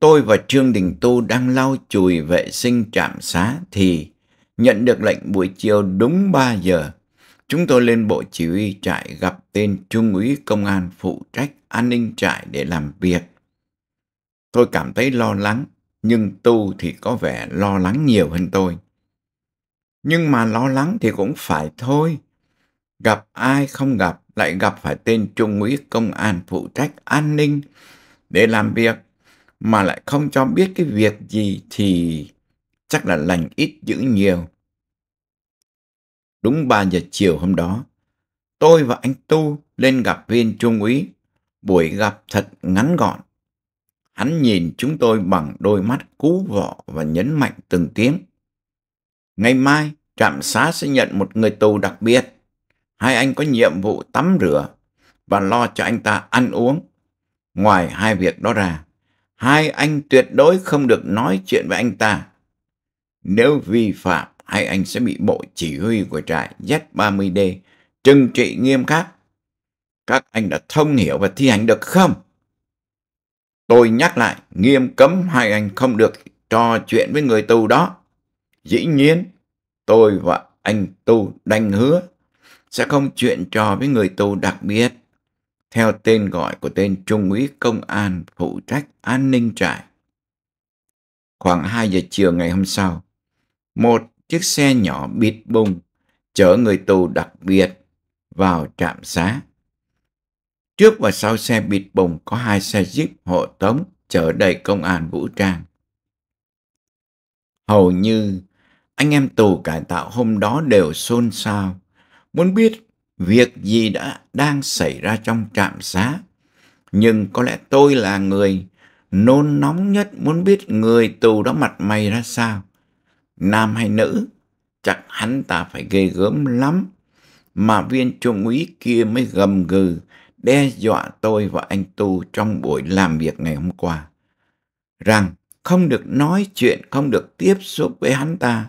tôi và Trương Đình Tu đang lau chùi vệ sinh trạm xá thì nhận được lệnh buổi chiều đúng 3 giờ. Chúng tôi lên bộ chỉ huy trại gặp tên trung úy công an phụ trách an ninh trại để làm việc. Tôi cảm thấy lo lắng, nhưng Tu thì có vẻ lo lắng nhiều hơn tôi. Nhưng mà lo lắng thì cũng phải thôi. Gặp ai không gặp, lại gặp phải tên trung úy công an phụ trách an ninh để làm việc mà lại không cho biết cái việc gì thì chắc là lành ít dữ nhiều. Đúng 3 giờ chiều hôm đó, tôi và anh Tu lên gặp viên trung úy. Buổi gặp thật ngắn gọn. Hắn nhìn chúng tôi bằng đôi mắt cú vọ và nhấn mạnh từng tiếng. Ngày mai, trạm xá sẽ nhận một người tù đặc biệt hai anh có nhiệm vụ tắm rửa và lo cho anh ta ăn uống. Ngoài hai việc đó ra, hai anh tuyệt đối không được nói chuyện với anh ta. Nếu vi phạm, hai anh sẽ bị bộ chỉ huy của trại Z30D trừng trị nghiêm khắc. Các anh đã thông hiểu và thi hành được không? Tôi nhắc lại, nghiêm cấm hai anh không được trò chuyện với người tù đó. Dĩ nhiên, tôi và anh tù đành hứa sẽ không chuyện trò với người tù đặc biệt theo tên gọi của tên trung úy công an phụ trách an ninh trại. Khoảng 2 giờ chiều ngày hôm sau, một chiếc xe nhỏ bịt bùng chở người tù đặc biệt vào trạm xá. Trước và sau xe bịt bùng có hai xe jeep hộ tống chở đầy công an vũ trang. Hầu như anh em tù cải tạo hôm đó đều xôn xao muốn biết việc gì đã đang xảy ra trong trạm xá. Nhưng có lẽ tôi là người nôn nóng nhất muốn biết người tù đó mặt mày ra sao. Nam hay nữ, chắc hắn ta phải ghê gớm lắm. Mà viên trung úy kia mới gầm gừ, đe dọa tôi và anh Tu trong buổi làm việc ngày hôm qua. Rằng không được nói chuyện, không được tiếp xúc với hắn ta,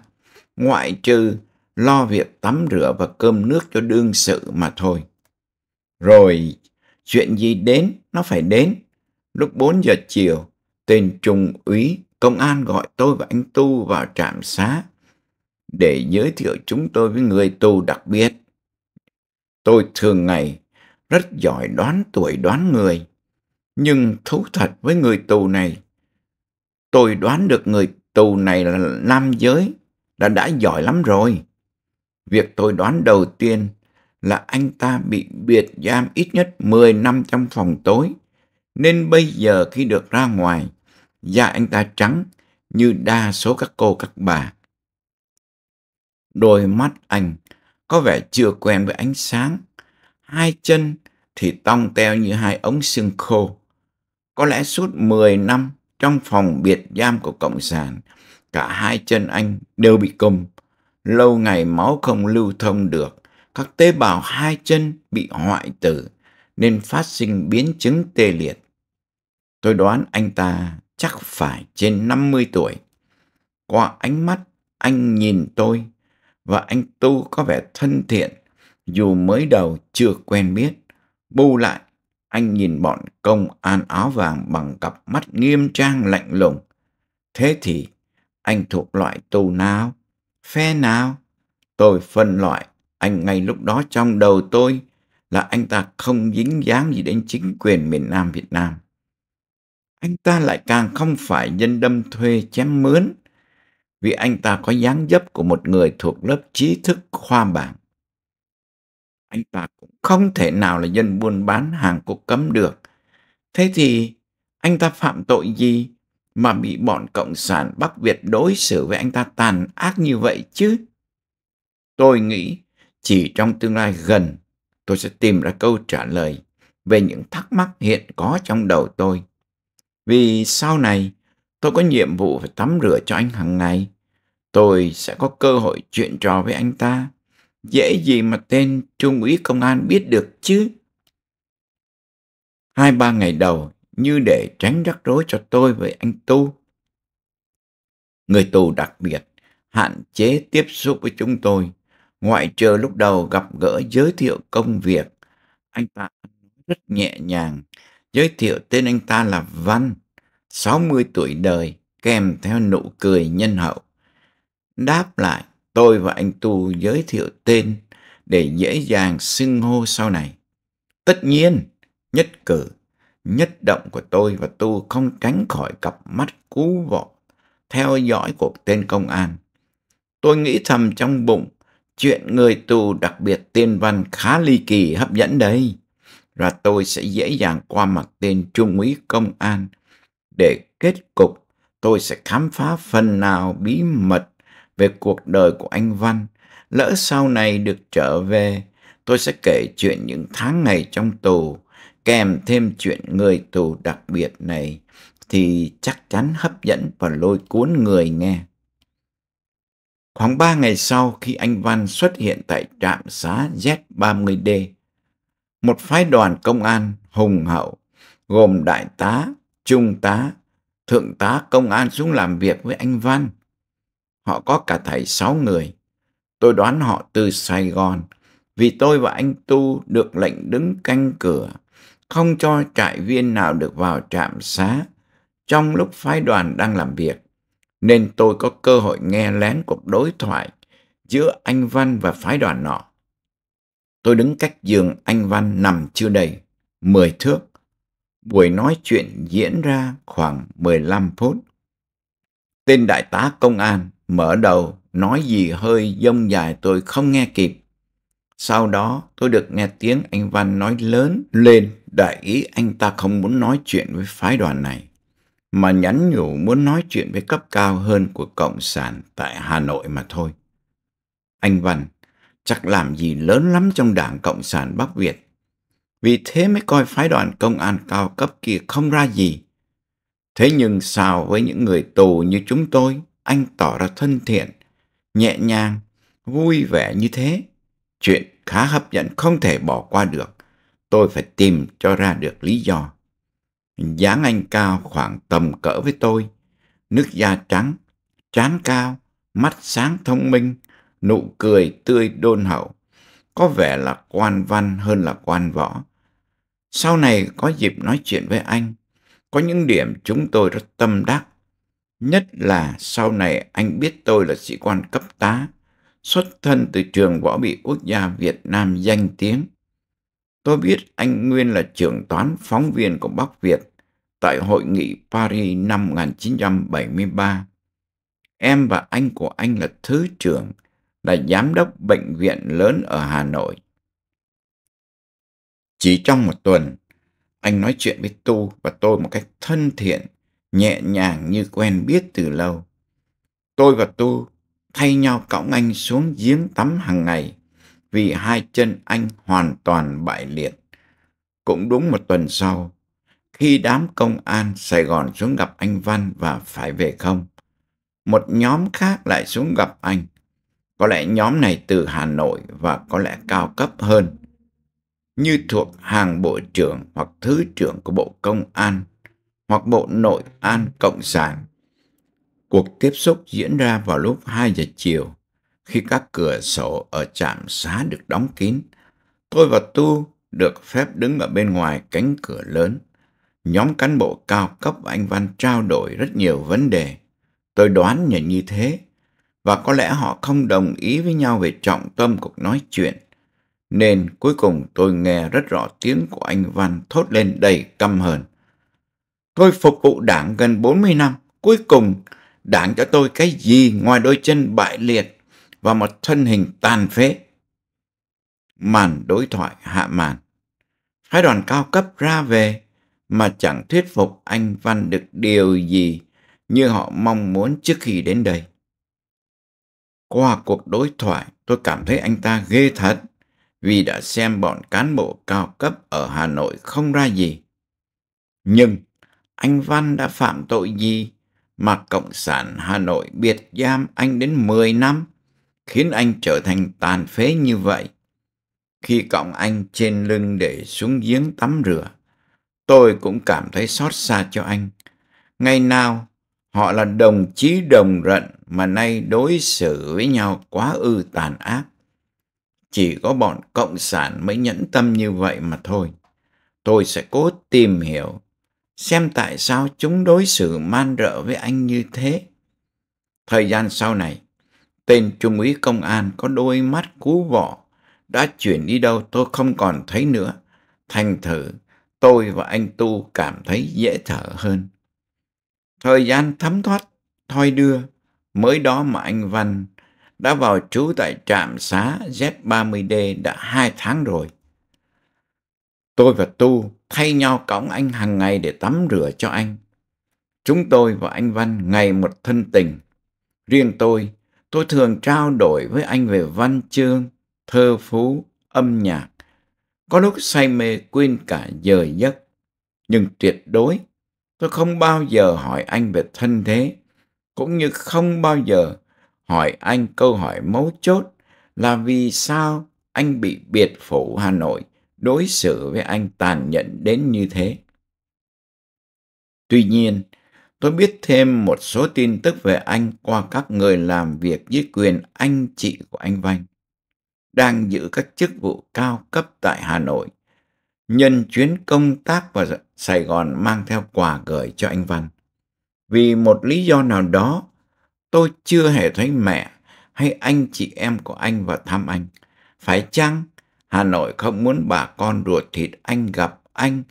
ngoại trừ lo việc tắm rửa và cơm nước cho đương sự mà thôi. Rồi, chuyện gì đến, nó phải đến. Lúc 4 giờ chiều, tên trung úy công an gọi tôi và anh Tu vào trạm xá để giới thiệu chúng tôi với người tù đặc biệt. Tôi thường ngày rất giỏi đoán tuổi đoán người, nhưng thú thật với người tù này, tôi đoán được người tù này là nam giới là đã giỏi lắm rồi. Việc tôi đoán đầu tiên là anh ta bị biệt giam ít nhất 10 năm trong phòng tối, nên bây giờ khi được ra ngoài, da anh ta trắng như đa số các cô các bà. Đôi mắt anh có vẻ chưa quen với ánh sáng, hai chân thì tong teo như hai ống xương khô. Có lẽ suốt 10 năm trong phòng biệt giam của Cộng sản, cả hai chân anh đều bị cùm lâu ngày máu không lưu thông được, các tế bào hai chân bị hoại tử nên phát sinh biến chứng tê liệt. Tôi đoán anh ta chắc phải trên 50 tuổi. Qua ánh mắt, anh nhìn tôi và anh Tu có vẻ thân thiện dù mới đầu chưa quen biết. Bù lại, anh nhìn bọn công an áo vàng bằng cặp mắt nghiêm trang lạnh lùng. Thế thì anh thuộc loại tù nào? phe nào? Tôi phân loại anh ngay lúc đó trong đầu tôi là anh ta không dính dáng gì đến chính quyền miền Nam Việt Nam. Anh ta lại càng không phải nhân đâm thuê chém mướn vì anh ta có dáng dấp của một người thuộc lớp trí thức khoa bảng. Anh ta cũng không thể nào là dân buôn bán hàng của cấm được. Thế thì anh ta phạm tội gì mà bị bọn Cộng sản Bắc Việt đối xử với anh ta tàn ác như vậy chứ? Tôi nghĩ chỉ trong tương lai gần tôi sẽ tìm ra câu trả lời về những thắc mắc hiện có trong đầu tôi. Vì sau này tôi có nhiệm vụ phải tắm rửa cho anh hàng ngày. Tôi sẽ có cơ hội chuyện trò với anh ta. Dễ gì mà tên trung úy công an biết được chứ? Hai ba ngày đầu như để tránh rắc rối cho tôi với anh Tu. Người tù đặc biệt hạn chế tiếp xúc với chúng tôi, ngoại trừ lúc đầu gặp gỡ giới thiệu công việc. Anh ta rất nhẹ nhàng, giới thiệu tên anh ta là Văn, 60 tuổi đời, kèm theo nụ cười nhân hậu. Đáp lại, tôi và anh Tu giới thiệu tên để dễ dàng xưng hô sau này. Tất nhiên, nhất cử nhất động của tôi và tu không tránh khỏi cặp mắt cú vọ theo dõi của tên công an. Tôi nghĩ thầm trong bụng, chuyện người tù đặc biệt tiên văn khá ly kỳ hấp dẫn đấy. Và tôi sẽ dễ dàng qua mặt tên trung úy công an. Để kết cục, tôi sẽ khám phá phần nào bí mật về cuộc đời của anh Văn. Lỡ sau này được trở về, tôi sẽ kể chuyện những tháng ngày trong tù, kèm thêm chuyện người tù đặc biệt này thì chắc chắn hấp dẫn và lôi cuốn người nghe. Khoảng ba ngày sau khi anh Văn xuất hiện tại trạm xá Z30D, một phái đoàn công an hùng hậu gồm đại tá, trung tá, thượng tá công an xuống làm việc với anh Văn. Họ có cả thầy sáu người. Tôi đoán họ từ Sài Gòn vì tôi và anh Tu được lệnh đứng canh cửa không cho trại viên nào được vào trạm xá trong lúc phái đoàn đang làm việc, nên tôi có cơ hội nghe lén cuộc đối thoại giữa anh Văn và phái đoàn nọ. Tôi đứng cách giường anh Văn nằm chưa đầy, mười thước. Buổi nói chuyện diễn ra khoảng mười lăm phút. Tên đại tá công an mở đầu nói gì hơi dông dài tôi không nghe kịp. Sau đó tôi được nghe tiếng anh Văn nói lớn lên đại ý anh ta không muốn nói chuyện với phái đoàn này, mà nhắn nhủ muốn nói chuyện với cấp cao hơn của Cộng sản tại Hà Nội mà thôi. Anh Văn chắc làm gì lớn lắm trong Đảng Cộng sản Bắc Việt. Vì thế mới coi phái đoàn công an cao cấp kia không ra gì. Thế nhưng sao với những người tù như chúng tôi, anh tỏ ra thân thiện, nhẹ nhàng, vui vẻ như thế. Chuyện khá hấp dẫn không thể bỏ qua được tôi phải tìm cho ra được lý do. Dáng anh cao khoảng tầm cỡ với tôi, nước da trắng, trán cao, mắt sáng thông minh, nụ cười tươi đôn hậu, có vẻ là quan văn hơn là quan võ. Sau này có dịp nói chuyện với anh, có những điểm chúng tôi rất tâm đắc. Nhất là sau này anh biết tôi là sĩ quan cấp tá, xuất thân từ trường võ bị quốc gia Việt Nam danh tiếng Tôi biết anh Nguyên là trưởng toán phóng viên của Bắc Việt tại hội nghị Paris năm 1973. Em và anh của anh là thứ trưởng, là giám đốc bệnh viện lớn ở Hà Nội. Chỉ trong một tuần, anh nói chuyện với Tu và tôi một cách thân thiện, nhẹ nhàng như quen biết từ lâu. Tôi và Tu thay nhau cõng anh xuống giếng tắm hàng ngày vì hai chân anh hoàn toàn bại liệt. Cũng đúng một tuần sau, khi đám công an Sài Gòn xuống gặp anh Văn và phải về không, một nhóm khác lại xuống gặp anh. Có lẽ nhóm này từ Hà Nội và có lẽ cao cấp hơn, như thuộc hàng bộ trưởng hoặc thứ trưởng của Bộ Công an hoặc Bộ Nội an Cộng sản. Cuộc tiếp xúc diễn ra vào lúc 2 giờ chiều khi các cửa sổ ở trạm xá được đóng kín. Tôi và Tu được phép đứng ở bên ngoài cánh cửa lớn. Nhóm cán bộ cao cấp và anh Văn trao đổi rất nhiều vấn đề. Tôi đoán nhận như thế, và có lẽ họ không đồng ý với nhau về trọng tâm cuộc nói chuyện. Nên cuối cùng tôi nghe rất rõ tiếng của anh Văn thốt lên đầy căm hờn. Tôi phục vụ đảng gần 40 năm, cuối cùng đảng cho tôi cái gì ngoài đôi chân bại liệt và một thân hình tàn phế. Màn đối thoại hạ màn. Phái đoàn cao cấp ra về mà chẳng thuyết phục anh Văn được điều gì như họ mong muốn trước khi đến đây. Qua cuộc đối thoại, tôi cảm thấy anh ta ghê thật vì đã xem bọn cán bộ cao cấp ở Hà Nội không ra gì. Nhưng anh Văn đã phạm tội gì mà Cộng sản Hà Nội biệt giam anh đến 10 năm khiến anh trở thành tàn phế như vậy. Khi cõng anh trên lưng để xuống giếng tắm rửa, tôi cũng cảm thấy xót xa cho anh. Ngày nào, họ là đồng chí đồng rận mà nay đối xử với nhau quá ư tàn ác. Chỉ có bọn cộng sản mới nhẫn tâm như vậy mà thôi. Tôi sẽ cố tìm hiểu, xem tại sao chúng đối xử man rợ với anh như thế. Thời gian sau này, Tên trung úy công an có đôi mắt cú vỏ, đã chuyển đi đâu tôi không còn thấy nữa. Thành thử, tôi và anh Tu cảm thấy dễ thở hơn. Thời gian thấm thoát, thoi đưa, mới đó mà anh Văn đã vào trú tại trạm xá Z30D đã hai tháng rồi. Tôi và Tu thay nhau cõng anh hàng ngày để tắm rửa cho anh. Chúng tôi và anh Văn ngày một thân tình. Riêng tôi tôi thường trao đổi với anh về văn chương, thơ phú, âm nhạc. Có lúc say mê quên cả giờ giấc, nhưng tuyệt đối tôi không bao giờ hỏi anh về thân thế, cũng như không bao giờ hỏi anh câu hỏi mấu chốt là vì sao anh bị biệt phủ Hà Nội đối xử với anh tàn nhẫn đến như thế. Tuy nhiên, Tôi biết thêm một số tin tức về anh qua các người làm việc dưới quyền anh chị của anh Vanh, đang giữ các chức vụ cao cấp tại Hà Nội. Nhân chuyến công tác vào Sài Gòn mang theo quà gửi cho anh Văn. Vì một lý do nào đó, tôi chưa hề thấy mẹ hay anh chị em của anh vào thăm anh. Phải chăng Hà Nội không muốn bà con ruột thịt anh gặp anh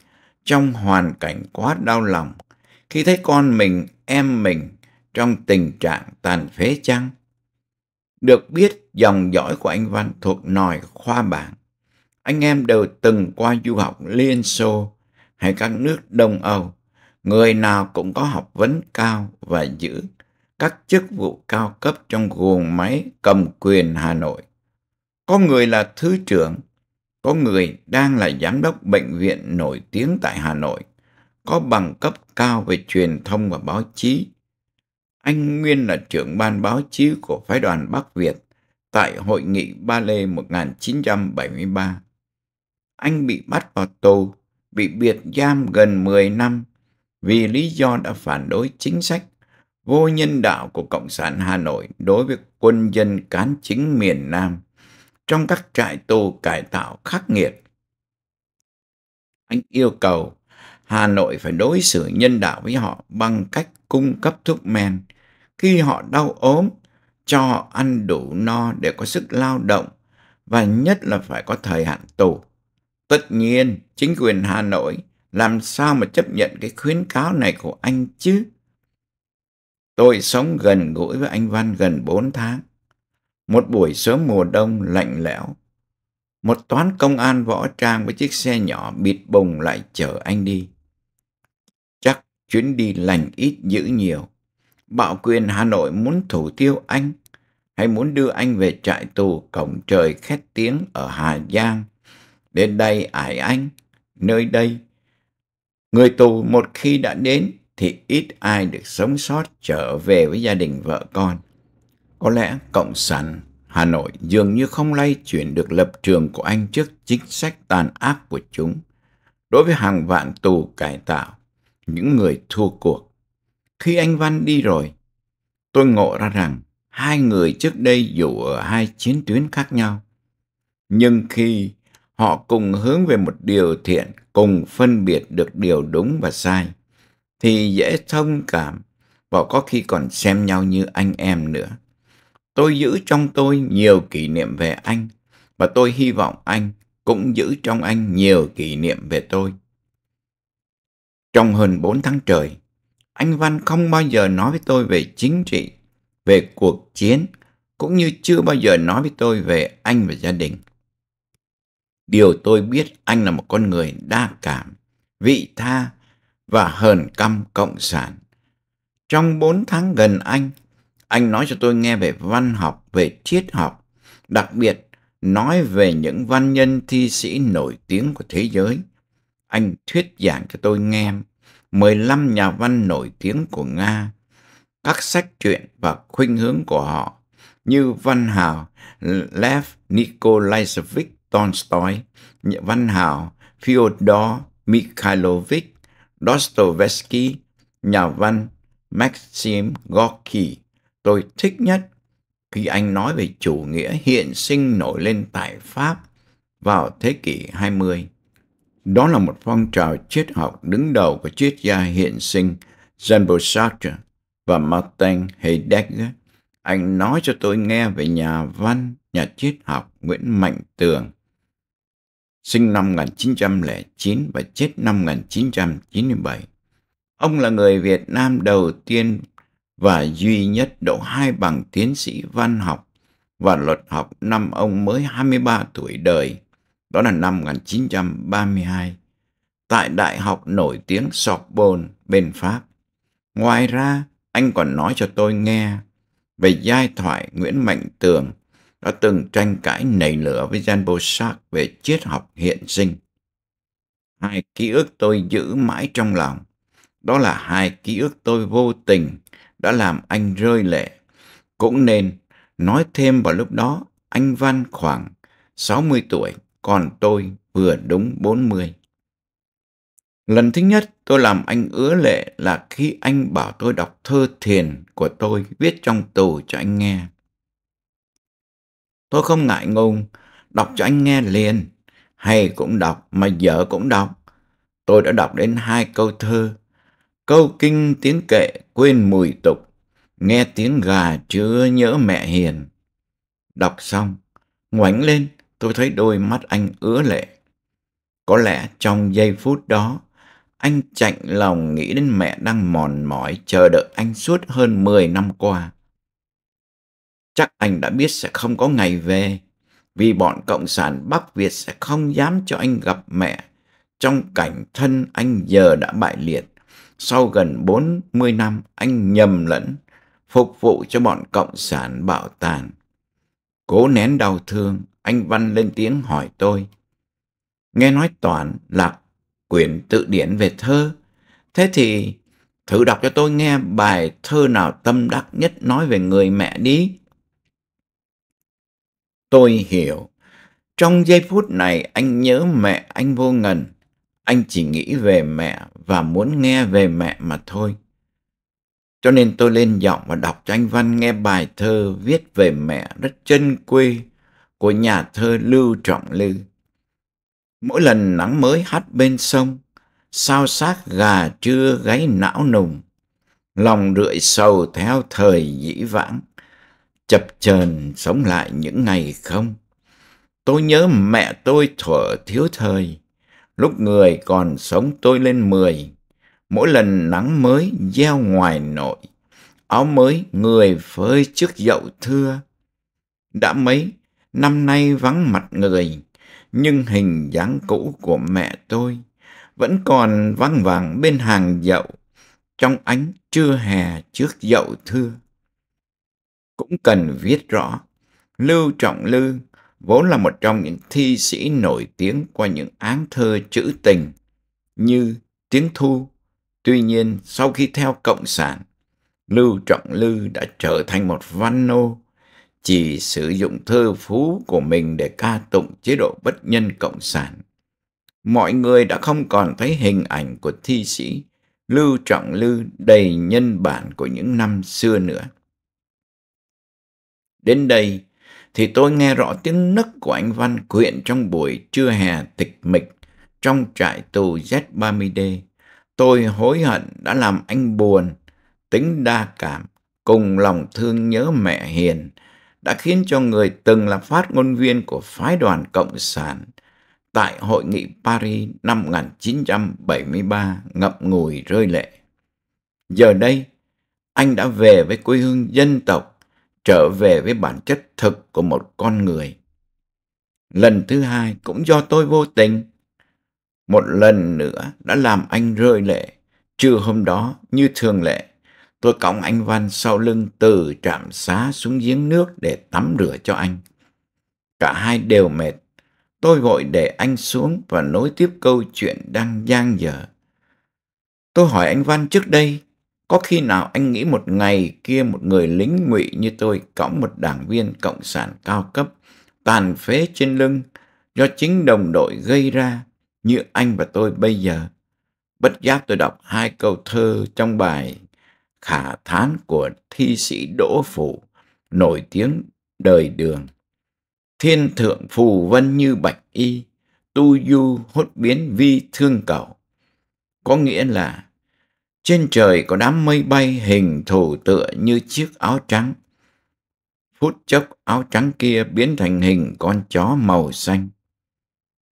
trong hoàn cảnh quá đau lòng khi thấy con mình, em mình trong tình trạng tàn phế chăng? Được biết dòng dõi của anh Văn thuộc nòi khoa bảng. Anh em đều từng qua du học Liên Xô hay các nước Đông Âu. Người nào cũng có học vấn cao và giữ các chức vụ cao cấp trong guồng máy cầm quyền Hà Nội. Có người là thứ trưởng, có người đang là giám đốc bệnh viện nổi tiếng tại Hà Nội có bằng cấp cao về truyền thông và báo chí. Anh Nguyên là trưởng ban báo chí của phái đoàn Bắc Việt tại Hội nghị Ba Lê 1973. Anh bị bắt vào tù, bị biệt giam gần 10 năm vì lý do đã phản đối chính sách vô nhân đạo của Cộng sản Hà Nội đối với quân dân cán chính miền Nam trong các trại tù cải tạo khắc nghiệt. Anh yêu cầu Hà Nội phải đối xử nhân đạo với họ bằng cách cung cấp thuốc men. Khi họ đau ốm, cho họ ăn đủ no để có sức lao động và nhất là phải có thời hạn tù. Tất nhiên, chính quyền Hà Nội làm sao mà chấp nhận cái khuyến cáo này của anh chứ? Tôi sống gần gũi với anh Văn gần 4 tháng. Một buổi sớm mùa đông lạnh lẽo, một toán công an võ trang với chiếc xe nhỏ bịt bùng lại chở anh đi chuyến đi lành ít dữ nhiều. Bạo quyền Hà Nội muốn thủ tiêu anh, hay muốn đưa anh về trại tù cổng trời khét tiếng ở Hà Giang. Đến đây ải anh, nơi đây. Người tù một khi đã đến thì ít ai được sống sót trở về với gia đình vợ con. Có lẽ Cộng sản Hà Nội dường như không lay chuyển được lập trường của anh trước chính sách tàn ác của chúng. Đối với hàng vạn tù cải tạo, những người thua cuộc. Khi anh Văn đi rồi, tôi ngộ ra rằng hai người trước đây dù ở hai chiến tuyến khác nhau, nhưng khi họ cùng hướng về một điều thiện, cùng phân biệt được điều đúng và sai, thì dễ thông cảm và có khi còn xem nhau như anh em nữa. Tôi giữ trong tôi nhiều kỷ niệm về anh và tôi hy vọng anh cũng giữ trong anh nhiều kỷ niệm về tôi. Trong hơn 4 tháng trời, anh Văn không bao giờ nói với tôi về chính trị, về cuộc chiến, cũng như chưa bao giờ nói với tôi về anh và gia đình. Điều tôi biết anh là một con người đa cảm, vị tha và hờn căm cộng sản. Trong 4 tháng gần anh, anh nói cho tôi nghe về văn học, về triết học, đặc biệt nói về những văn nhân thi sĩ nổi tiếng của thế giới – anh thuyết giảng cho tôi nghe 15 nhà văn nổi tiếng của Nga, các sách truyện và khuynh hướng của họ như văn hào Lev Nikolaevich Tolstoy, văn hào Fyodor Mikhailovich Dostoevsky, nhà văn Maxim Gorky. Tôi thích nhất khi anh nói về chủ nghĩa hiện sinh nổi lên tại Pháp vào thế kỷ 20. Đó là một phong trào triết học đứng đầu của triết gia hiện sinh jean Sartre và Martin Heidegger. Anh nói cho tôi nghe về nhà văn, nhà triết học Nguyễn Mạnh Tường, sinh năm 1909 và chết năm 1997. Ông là người Việt Nam đầu tiên và duy nhất đậu hai bằng tiến sĩ văn học và luật học năm ông mới 23 tuổi đời đó là năm 1932, tại đại học nổi tiếng Sorbonne bên Pháp. Ngoài ra, anh còn nói cho tôi nghe về giai thoại Nguyễn Mạnh Tường đã từng tranh cãi nảy lửa với Jean Beausart về triết học hiện sinh. Hai ký ức tôi giữ mãi trong lòng, đó là hai ký ức tôi vô tình đã làm anh rơi lệ. Cũng nên nói thêm vào lúc đó anh Văn khoảng 60 tuổi còn tôi vừa đúng 40. Lần thứ nhất tôi làm anh ứa lệ là khi anh bảo tôi đọc thơ thiền của tôi viết trong tù cho anh nghe. Tôi không ngại ngùng, đọc cho anh nghe liền. Hay cũng đọc, mà dở cũng đọc. Tôi đã đọc đến hai câu thơ. Câu kinh tiếng kệ quên mùi tục, nghe tiếng gà chưa nhớ mẹ hiền. Đọc xong, ngoảnh lên, tôi thấy đôi mắt anh ứa lệ. Có lẽ trong giây phút đó, anh chạnh lòng nghĩ đến mẹ đang mòn mỏi chờ đợi anh suốt hơn 10 năm qua. Chắc anh đã biết sẽ không có ngày về, vì bọn Cộng sản Bắc Việt sẽ không dám cho anh gặp mẹ trong cảnh thân anh giờ đã bại liệt. Sau gần 40 năm, anh nhầm lẫn, phục vụ cho bọn Cộng sản bạo tàn. Cố nén đau thương, anh Văn lên tiếng hỏi tôi. Nghe nói toàn là quyển tự điển về thơ. Thế thì thử đọc cho tôi nghe bài thơ nào tâm đắc nhất nói về người mẹ đi. Tôi hiểu. Trong giây phút này anh nhớ mẹ anh vô ngần. Anh chỉ nghĩ về mẹ và muốn nghe về mẹ mà thôi. Cho nên tôi lên giọng và đọc cho anh Văn nghe bài thơ viết về mẹ rất chân quê của nhà thơ Lưu Trọng Lư. Mỗi lần nắng mới hắt bên sông, sao xác gà trưa gáy não nùng, lòng rượi sầu theo thời dĩ vãng, chập chờn sống lại những ngày không. Tôi nhớ mẹ tôi thuở thiếu thời, lúc người còn sống tôi lên mười, mỗi lần nắng mới gieo ngoài nội, áo mới người phơi trước dậu thưa. Đã mấy năm nay vắng mặt người, nhưng hình dáng cũ của mẹ tôi vẫn còn văng vàng bên hàng dậu trong ánh trưa hè trước dậu thưa. Cũng cần viết rõ, Lưu Trọng Lư vốn là một trong những thi sĩ nổi tiếng qua những án thơ trữ tình như Tiếng Thu. Tuy nhiên, sau khi theo Cộng sản, Lưu Trọng Lư đã trở thành một văn nô chỉ sử dụng thơ phú của mình để ca tụng chế độ bất nhân cộng sản. Mọi người đã không còn thấy hình ảnh của thi sĩ Lưu Trọng Lư đầy nhân bản của những năm xưa nữa. Đến đây thì tôi nghe rõ tiếng nấc của anh Văn quyện trong buổi trưa hè tịch mịch trong trại tù Z30D. Tôi hối hận đã làm anh buồn, tính đa cảm, cùng lòng thương nhớ mẹ hiền, đã khiến cho người từng là phát ngôn viên của phái đoàn Cộng sản tại Hội nghị Paris năm 1973 ngậm ngùi rơi lệ. Giờ đây, anh đã về với quê hương dân tộc, trở về với bản chất thực của một con người. Lần thứ hai cũng do tôi vô tình. Một lần nữa đã làm anh rơi lệ, trừ hôm đó như thường lệ Tôi cõng anh Văn sau lưng từ trạm xá xuống giếng nước để tắm rửa cho anh. Cả hai đều mệt. Tôi vội để anh xuống và nối tiếp câu chuyện đang giang dở. Tôi hỏi anh Văn trước đây, có khi nào anh nghĩ một ngày kia một người lính ngụy như tôi cõng một đảng viên cộng sản cao cấp tàn phế trên lưng do chính đồng đội gây ra như anh và tôi bây giờ. Bất giác tôi đọc hai câu thơ trong bài khả thán của thi sĩ Đỗ Phủ, nổi tiếng đời đường. Thiên thượng phù vân như bạch y, tu du hốt biến vi thương cầu. Có nghĩa là trên trời có đám mây bay hình thù tựa như chiếc áo trắng. Phút chốc áo trắng kia biến thành hình con chó màu xanh.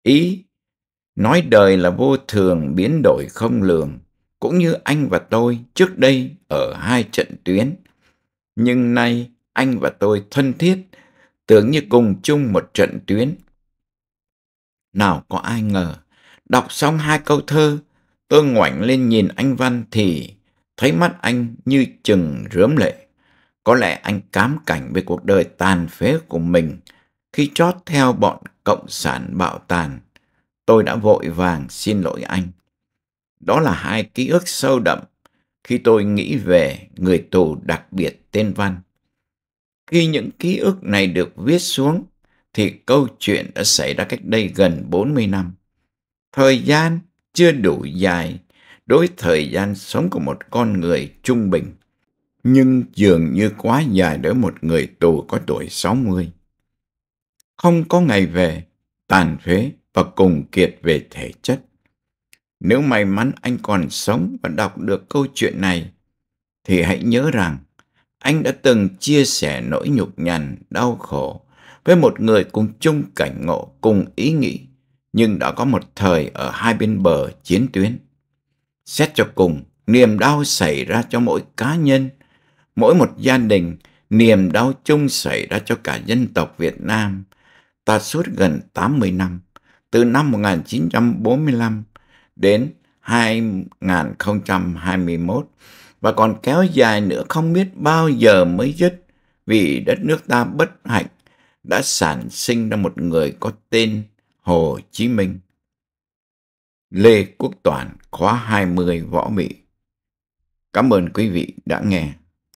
Ý, nói đời là vô thường biến đổi không lường cũng như anh và tôi trước đây ở hai trận tuyến. Nhưng nay anh và tôi thân thiết, tưởng như cùng chung một trận tuyến. Nào có ai ngờ, đọc xong hai câu thơ, tôi ngoảnh lên nhìn anh Văn thì thấy mắt anh như chừng rướm lệ. Có lẽ anh cám cảnh về cuộc đời tàn phế của mình khi chót theo bọn cộng sản bạo tàn. Tôi đã vội vàng xin lỗi anh. Đó là hai ký ức sâu đậm khi tôi nghĩ về người tù đặc biệt tên Văn. Khi những ký ức này được viết xuống, thì câu chuyện đã xảy ra cách đây gần 40 năm. Thời gian chưa đủ dài đối thời gian sống của một con người trung bình, nhưng dường như quá dài đối một người tù có tuổi 60. Không có ngày về, tàn phế và cùng kiệt về thể chất. Nếu may mắn anh còn sống và đọc được câu chuyện này, thì hãy nhớ rằng anh đã từng chia sẻ nỗi nhục nhằn, đau khổ với một người cùng chung cảnh ngộ, cùng ý nghĩ, nhưng đã có một thời ở hai bên bờ chiến tuyến. Xét cho cùng, niềm đau xảy ra cho mỗi cá nhân, mỗi một gia đình, niềm đau chung xảy ra cho cả dân tộc Việt Nam. Ta suốt gần 80 năm, từ năm 1945 đến 2021 và còn kéo dài nữa không biết bao giờ mới dứt vì đất nước ta bất hạnh đã sản sinh ra một người có tên Hồ Chí Minh. Lê Quốc Toàn khóa 20 võ mỹ. Cảm ơn quý vị đã nghe.